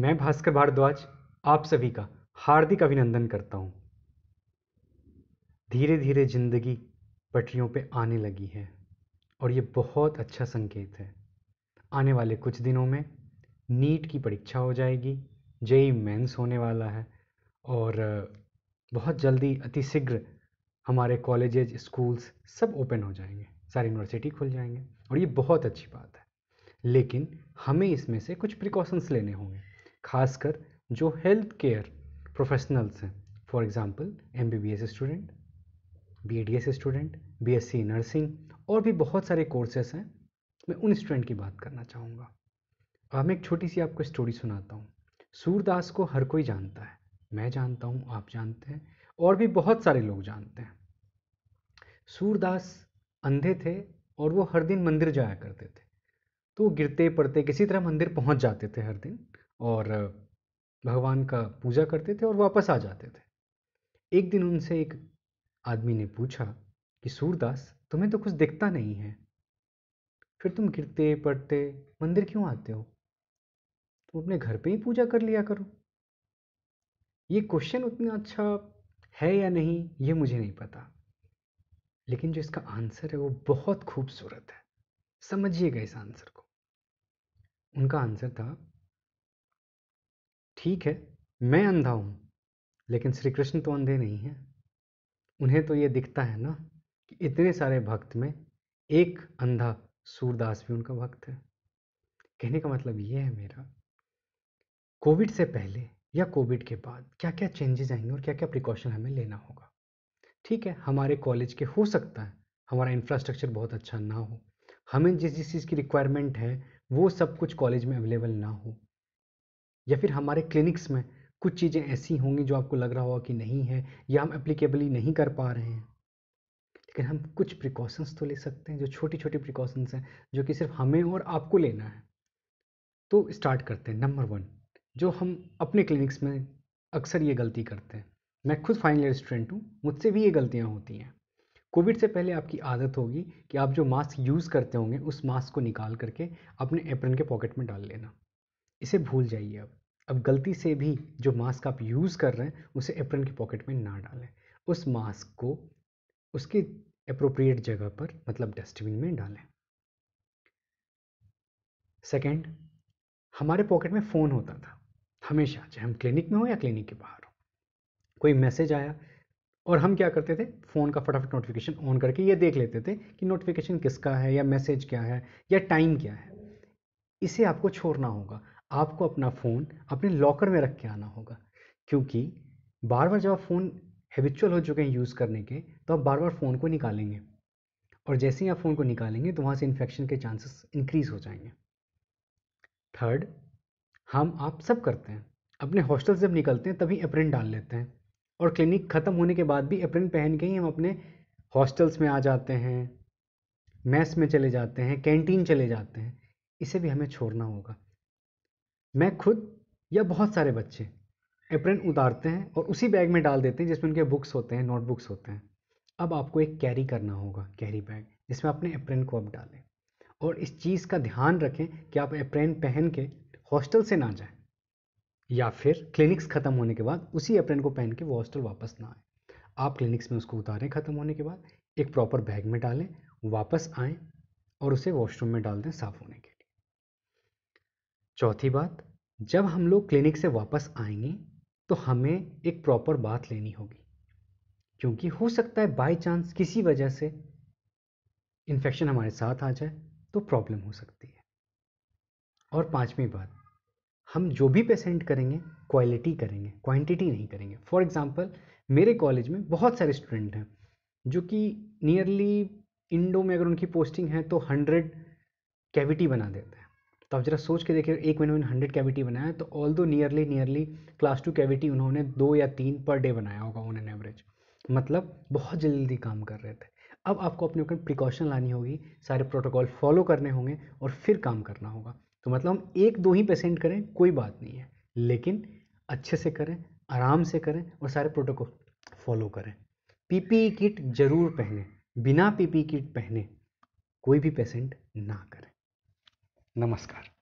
मैं भास्कर भारद्वाज आप सभी का हार्दिक अभिनंदन करता हूँ धीरे धीरे जिंदगी पटरियों पे आने लगी है और ये बहुत अच्छा संकेत है आने वाले कुछ दिनों में नीट की परीक्षा हो जाएगी जेई मेंस होने वाला है और बहुत जल्दी अतिशीघ्र हमारे कॉलेजेज स्कूल्स सब ओपन हो जाएंगे सारी यूनिवर्सिटी खुल जाएंगे और ये बहुत अच्छी बात है लेकिन हमें इसमें से कुछ प्रिकॉशंस लेने होंगे खासकर जो हेल्थ केयर प्रोफेशनल्स हैं for example M B B S student B D S student B S C nursing और भी बहुत सारे कोर्सेस हैं मैं उन स्टूडेंट की बात करना चाहूँगा अब मैं एक छोटी सी आपको स्टोरी सुनाता हूँ सूरदास को हर कोई जानता है मैं जानता हूँ आप जानते हैं और भी बहुत सारे लोग जानते हैं सूरदास अंधे थे और वो हर दिन मंदिर जाया करते थे तो गिरते पड़ते किसी तरह मंदिर पहुँच जाते थे हर दिन और भगवान का पूजा करते थे और वापस आ जाते थे एक दिन उनसे एक आदमी ने पूछा कि सूरदास तुम्हें तो कुछ दिखता नहीं है फिर तुम गिरते पड़ते मंदिर क्यों आते हो तुम अपने घर पे ही पूजा कर लिया करो ये क्वेश्चन उतना अच्छा है या नहीं ये मुझे नहीं पता लेकिन जो इसका आंसर है वो बहुत खूबसूरत है समझिएगा इस आंसर को उनका आंसर था ठीक है मैं अंधा हूँ लेकिन श्री कृष्ण तो अंधे नहीं हैं उन्हें तो ये दिखता है ना कि इतने सारे भक्त में एक अंधा सूरदास भी उनका भक्त है कहने का मतलब ये है मेरा कोविड से पहले या कोविड के बाद क्या क्या चेंजेस आएंगे और क्या क्या प्रिकॉशन हमें लेना होगा ठीक है हमारे कॉलेज के हो सकता है हमारा इंफ्रास्ट्रक्चर बहुत अच्छा ना हो हमें जिस जिस चीज़ की रिक्वायरमेंट है वो सब कुछ कॉलेज में अवेलेबल ना हो या फिर हमारे क्लिनिक्स में कुछ चीज़ें ऐसी होंगी जो आपको लग रहा होगा कि नहीं है या हम एप्लीकेबली नहीं कर पा रहे हैं लेकिन हम कुछ प्रिकॉशंस तो ले सकते हैं जो छोटी छोटी प्रिकॉशंस हैं जो कि सिर्फ हमें और आपको लेना है तो स्टार्ट करते हैं नंबर वन जो हम अपने क्लिनिक्स में अक्सर ये गलती करते हैं मैं खुद फाइनल ईयर स्टूडेंट हूँ मुझसे भी ये गलतियाँ होती हैं कोविड से पहले आपकी आदत होगी कि आप जो मास्क यूज़ करते होंगे उस मास्क को निकाल करके अपने एप्रन के पॉकेट में डाल लेना इसे भूल जाइए आप अब गलती से भी जो मास्क आप यूज़ कर रहे हैं उसे एप्रन की पॉकेट में ना डालें उस मास्क को उसके अप्रोप्रिएट जगह पर मतलब डस्टबिन में डालें सेकंड हमारे पॉकेट में फ़ोन होता था हमेशा चाहे हम क्लिनिक में हो या क्लिनिक के बाहर हो कोई मैसेज आया और हम क्या करते थे फ़ोन का फटाफट नोटिफिकेशन ऑन करके ये देख लेते थे कि नोटिफिकेशन किसका है या मैसेज क्या है या टाइम क्या है इसे आपको छोड़ना होगा आपको अपना फ़ोन अपने लॉकर में रख के आना होगा क्योंकि बार बार जब आप फ़ोन हैबिचुअल हो चुके हैं यूज़ करने के तो आप बार बार फ़ोन को निकालेंगे और जैसे ही आप फ़ोन को निकालेंगे तो वहाँ से इन्फेक्शन के चांसेस इंक्रीज़ हो जाएंगे थर्ड हम आप सब करते हैं अपने हॉस्टल से जब निकलते हैं तभी अप्रिंट डाल लेते हैं और क्लिनिक ख़त्म होने के बाद भी अप्रिंट पहन के ही हम अपने हॉस्टल्स में आ जाते हैं मैस में चले जाते हैं कैंटीन चले जाते हैं इसे भी हमें छोड़ना होगा मैं खुद या बहुत सारे बच्चे एप्रन उतारते हैं और उसी बैग में डाल देते हैं जिसमें उनके बुक्स होते हैं नोटबुक्स होते हैं अब आपको एक कैरी करना होगा कैरी बैग जिसमें अपने एप्रन को आप डालें और इस चीज़ का ध्यान रखें कि आप एप्रन पहन के हॉस्टल से ना जाएं या फिर क्लिनिक्स ख़त्म होने के बाद उसी एप्रन को पहन के वो हॉस्टल वापस ना आए आप क्लिनिक्स में उसको उतारें ख़त्म होने के बाद एक प्रॉपर बैग में डालें वापस आएँ और उसे वॉशरूम में डाल दें साफ़ होने के चौथी बात जब हम लोग क्लिनिक से वापस आएंगे तो हमें एक प्रॉपर बात लेनी होगी क्योंकि हो सकता है बाय चांस किसी वजह से इन्फेक्शन हमारे साथ आ जाए तो प्रॉब्लम हो सकती है और पांचवी बात हम जो भी पेशेंट करेंगे क्वालिटी करेंगे क्वांटिटी नहीं करेंगे फॉर एग्ज़ाम्पल मेरे कॉलेज में बहुत सारे स्टूडेंट हैं जो कि नियरली इंडो में अगर उनकी पोस्टिंग है तो हंड्रेड कैविटी बना देते हैं तो आप जरा सोच के देखिए एक मिनट में हंड्रेड कैविटी बनाया तो although nearly nearly class two cavity उन्होंने दो या तीन पर डे बनाया होगा ऑन एन एवरेज मतलब बहुत जल्दी काम कर रहे थे अब आपको अपने ऊपर प्रिकॉशन लानी होगी सारे प्रोटोकॉल फॉलो करने होंगे और फिर काम करना होगा तो मतलब हम एक दो ही पेशेंट करें कोई बात नहीं है लेकिन अच्छे से करें आराम से करें और सारे प्रोटोकॉल फॉलो करें पीपीई किट e जरूर पहने बिना पीपीई किट e पहने कोई भी पेशेंट ना करें नमस्कार